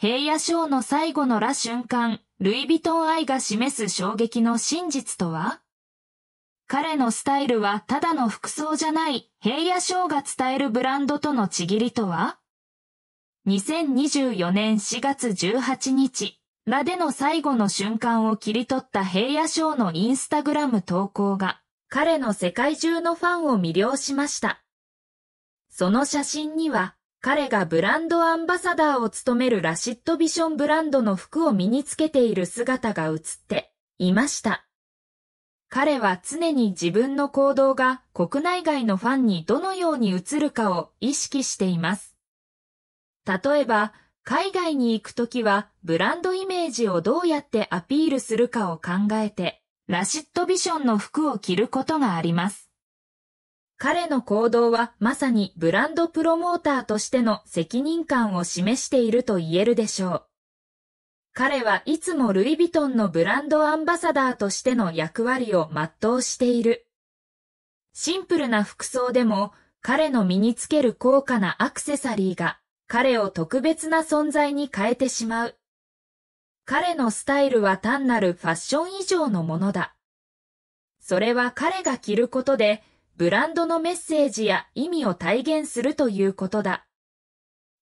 平野賞の最後のラ瞬間、ルイ・ヴィトン愛が示す衝撃の真実とは彼のスタイルはただの服装じゃない、平野賞が伝えるブランドとのちぎりとは ?2024 年4月18日、ラでの最後の瞬間を切り取った平野賞のインスタグラム投稿が、彼の世界中のファンを魅了しました。その写真には、彼がブランドアンバサダーを務めるラシッドビションブランドの服を身につけている姿が映っていました。彼は常に自分の行動が国内外のファンにどのように映るかを意識しています。例えば、海外に行くときはブランドイメージをどうやってアピールするかを考えて、ラシッドビションの服を着ることがあります。彼の行動はまさにブランドプロモーターとしての責任感を示していると言えるでしょう。彼はいつもルイ・ヴィトンのブランドアンバサダーとしての役割を全うしている。シンプルな服装でも彼の身につける高価なアクセサリーが彼を特別な存在に変えてしまう。彼のスタイルは単なるファッション以上のものだ。それは彼が着ることでブランドのメッセージや意味を体現するということだ。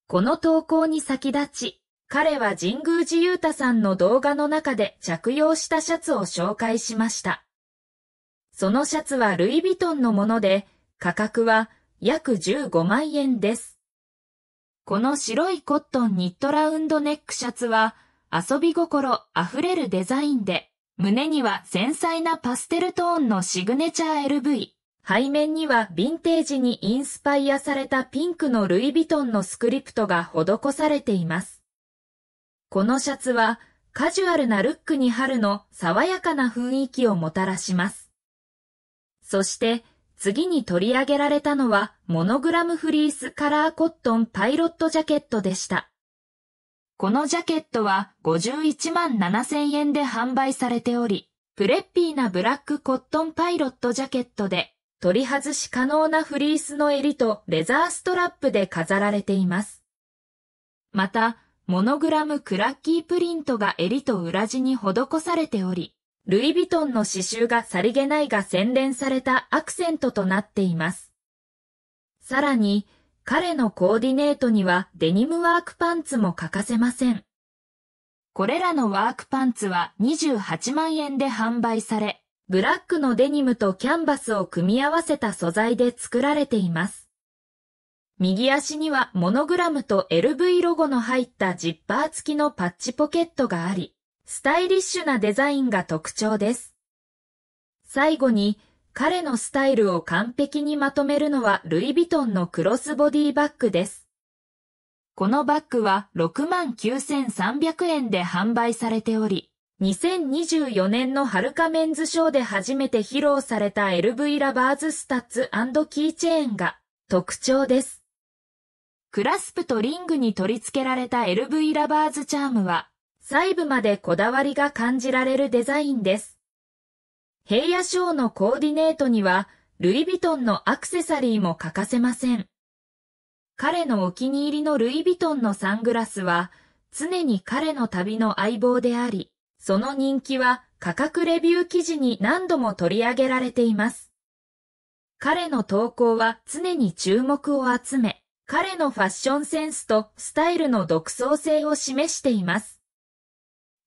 この投稿に先立ち、彼は神宮寺勇太さんの動画の中で着用したシャツを紹介しました。そのシャツはルイ・ヴィトンのもので、価格は約15万円です。この白いコットンニットラウンドネックシャツは、遊び心あふれるデザインで、胸には繊細なパステルトーンのシグネチャー LV。背面にはヴィンテージにインスパイアされたピンクのルイ・ヴィトンのスクリプトが施されています。このシャツはカジュアルなルックに春の爽やかな雰囲気をもたらします。そして次に取り上げられたのはモノグラムフリースカラーコットンパイロットジャケットでした。このジャケットは51万7000円で販売されており、プレッピーなブラックコットンパイロットジャケットで取り外し可能なフリースの襟とレザーストラップで飾られています。また、モノグラムクラッキープリントが襟と裏地に施されており、ルイ・ヴィトンの刺繍がさりげないが洗練されたアクセントとなっています。さらに、彼のコーディネートにはデニムワークパンツも欠かせません。これらのワークパンツは28万円で販売され、ブラックのデニムとキャンバスを組み合わせた素材で作られています。右足にはモノグラムと LV ロゴの入ったジッパー付きのパッチポケットがあり、スタイリッシュなデザインが特徴です。最後に、彼のスタイルを完璧にまとめるのはルイ・ヴィトンのクロスボディバッグです。このバッグは69,300円で販売されており、2024年のハルカメンズショーで初めて披露された LV ラバーズスタッツキーチェーンが特徴です。クラスプとリングに取り付けられた LV ラバーズチャームは細部までこだわりが感じられるデザインです。平野ーのコーディネートにはルイ・ヴィトンのアクセサリーも欠かせません。彼のお気に入りのルイ・ヴィトンのサングラスは常に彼の旅の相棒であり、その人気は価格レビュー記事に何度も取り上げられています。彼の投稿は常に注目を集め、彼のファッションセンスとスタイルの独創性を示しています。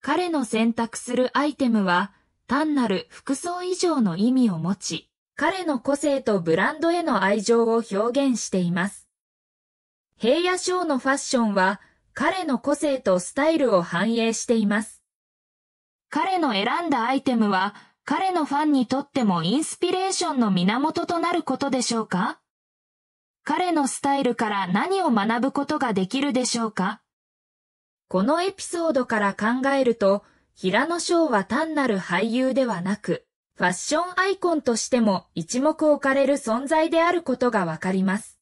彼の選択するアイテムは単なる服装以上の意味を持ち、彼の個性とブランドへの愛情を表現しています。平野賞のファッションは彼の個性とスタイルを反映しています。彼の選んだアイテムは彼のファンにとってもインスピレーションの源となることでしょうか彼のスタイルから何を学ぶことができるでしょうかこのエピソードから考えると、平野翔は単なる俳優ではなく、ファッションアイコンとしても一目置かれる存在であることがわかります。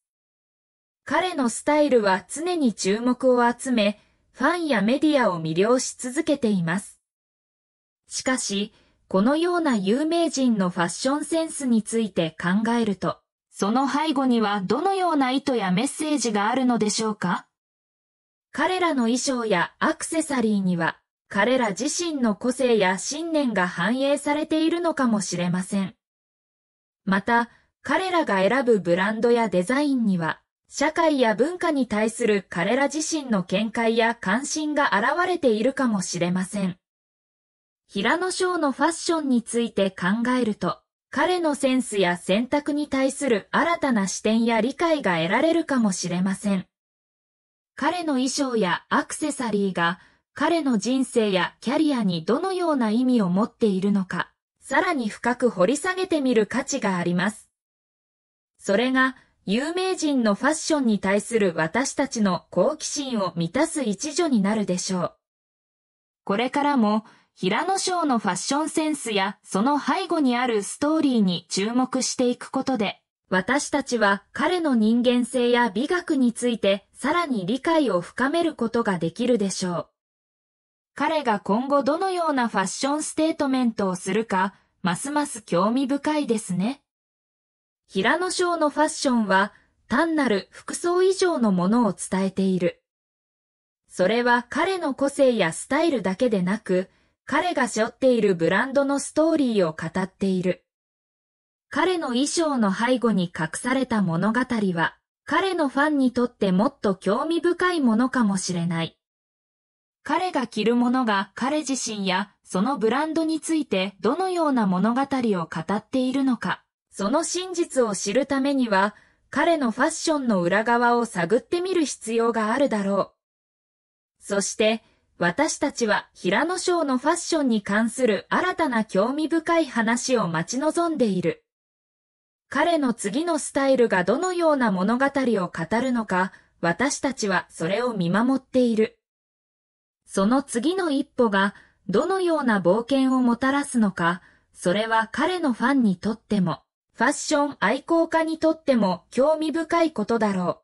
彼のスタイルは常に注目を集め、ファンやメディアを魅了し続けています。しかし、このような有名人のファッションセンスについて考えると、その背後にはどのような意図やメッセージがあるのでしょうか彼らの衣装やアクセサリーには、彼ら自身の個性や信念が反映されているのかもしれません。また、彼らが選ぶブランドやデザインには、社会や文化に対する彼ら自身の見解や関心が現れているかもしれません。平野翔のファッションについて考えると、彼のセンスや選択に対する新たな視点や理解が得られるかもしれません。彼の衣装やアクセサリーが彼の人生やキャリアにどのような意味を持っているのか、さらに深く掘り下げてみる価値があります。それが有名人のファッションに対する私たちの好奇心を満たす一助になるでしょう。これからも平野翔のファッションセンスやその背後にあるストーリーに注目していくことで、私たちは彼の人間性や美学についてさらに理解を深めることができるでしょう。彼が今後どのようなファッションステートメントをするか、ますます興味深いですね。平野翔のファッションは単なる服装以上のものを伝えている。それは彼の個性やスタイルだけでなく、彼が背負っているブランドのストーリーを語っている。彼の衣装の背後に隠された物語は、彼のファンにとってもっと興味深いものかもしれない。彼が着るものが彼自身やそのブランドについてどのような物語を語っているのか、その真実を知るためには、彼のファッションの裏側を探ってみる必要があるだろう。そして、私たちは平野翔のファッションに関する新たな興味深い話を待ち望んでいる。彼の次のスタイルがどのような物語を語るのか、私たちはそれを見守っている。その次の一歩がどのような冒険をもたらすのか、それは彼のファンにとっても、ファッション愛好家にとっても興味深いことだろう。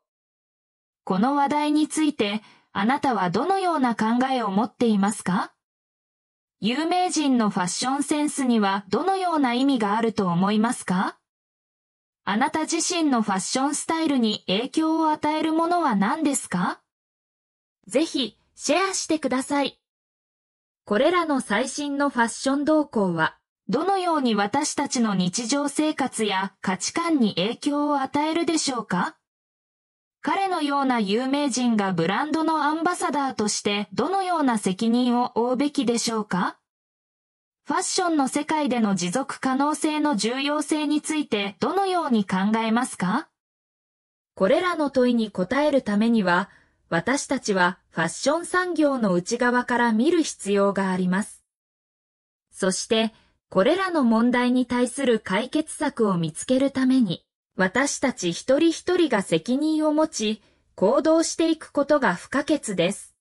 この話題について、あなたはどのような考えを持っていますか有名人のファッションセンスにはどのような意味があると思いますかあなた自身のファッションスタイルに影響を与えるものは何ですかぜひシェアしてください。これらの最新のファッション動向は、どのように私たちの日常生活や価値観に影響を与えるでしょうか彼のような有名人がブランドのアンバサダーとしてどのような責任を負うべきでしょうかファッションの世界での持続可能性の重要性についてどのように考えますかこれらの問いに答えるためには、私たちはファッション産業の内側から見る必要があります。そして、これらの問題に対する解決策を見つけるために、私たち一人一人が責任を持ち、行動していくことが不可欠です。